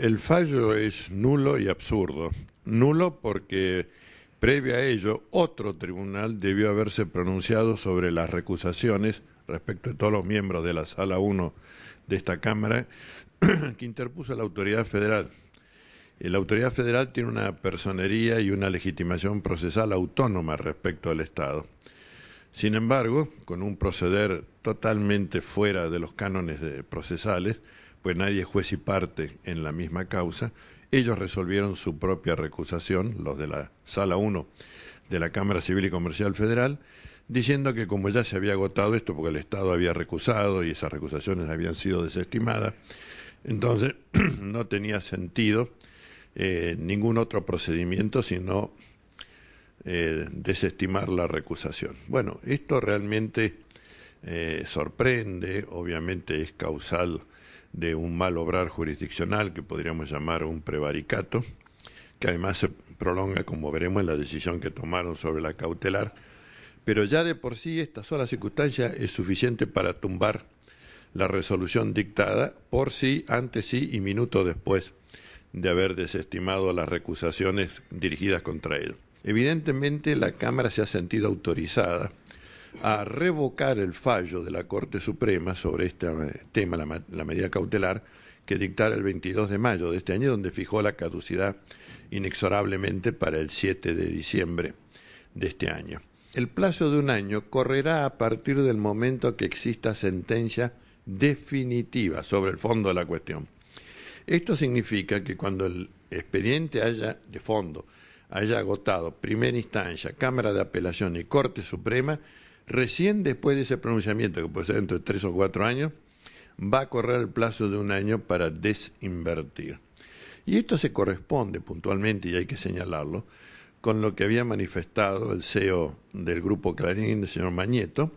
El fallo es nulo y absurdo. Nulo porque previo a ello otro tribunal debió haberse pronunciado sobre las recusaciones respecto de todos los miembros de la Sala 1 de esta Cámara que interpuso la autoridad federal. La autoridad federal tiene una personería y una legitimación procesal autónoma respecto al Estado. Sin embargo, con un proceder totalmente fuera de los cánones procesales, pues nadie es juez y parte en la misma causa, ellos resolvieron su propia recusación, los de la Sala 1 de la Cámara Civil y Comercial Federal, diciendo que como ya se había agotado esto, porque el Estado había recusado y esas recusaciones habían sido desestimadas, entonces no tenía sentido eh, ningún otro procedimiento sino eh, desestimar la recusación. Bueno, esto realmente eh, sorprende, obviamente es causal de un mal obrar jurisdiccional que podríamos llamar un prevaricato, que además se prolonga, como veremos, en la decisión que tomaron sobre la cautelar, pero ya de por sí esta sola circunstancia es suficiente para tumbar la resolución dictada por sí, antes sí y minutos después de haber desestimado las recusaciones dirigidas contra él. Evidentemente la Cámara se ha sentido autorizada a revocar el fallo de la Corte Suprema sobre este eh, tema, la, medida cautelar, que dictara el 22 de mayo de este año, donde fijó la caducidad inexorablemente para el 7 de diciembre de este año. El plazo de un año correrá a partir del momento que exista sentencia definitiva sobre el fondo de la cuestión. Esto significa que cuando el expediente haya de fondo haya agotado primera instancia, Cámara de Apelación y Corte Suprema, Recién después de ese pronunciamiento, que puede ser dentro de tres o cuatro años, va a correr el plazo de un año para desinvertir. Y esto se corresponde puntualmente, y hay que señalarlo, con lo que había manifestado el CEO del grupo Clarín, el señor Mañeto,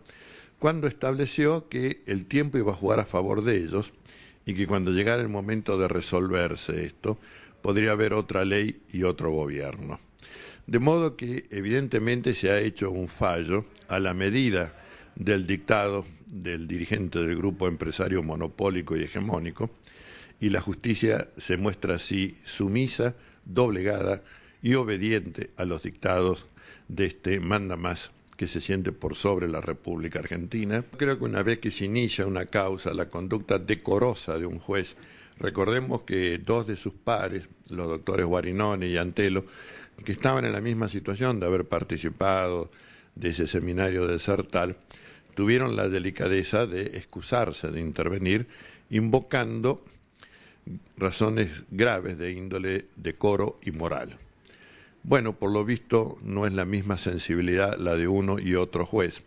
cuando estableció que el tiempo iba a jugar a favor de ellos y que cuando llegara el momento de resolverse esto, podría haber otra ley y otro gobierno. De modo que evidentemente se ha hecho un fallo a la medida del dictado del dirigente del grupo empresario monopólico y hegemónico, y la justicia se muestra así sumisa, doblegada y obediente a los dictados de este manda más que se siente por sobre la República Argentina. Creo que una vez que se inicia una causa, la conducta decorosa de un juez Recordemos que dos de sus pares, los doctores Guarinone y Antelo, que estaban en la misma situación de haber participado de ese seminario de Sertal, tuvieron la delicadeza de excusarse, de intervenir, invocando razones graves de índole decoro y moral. Bueno, por lo visto no es la misma sensibilidad la de uno y otro juez.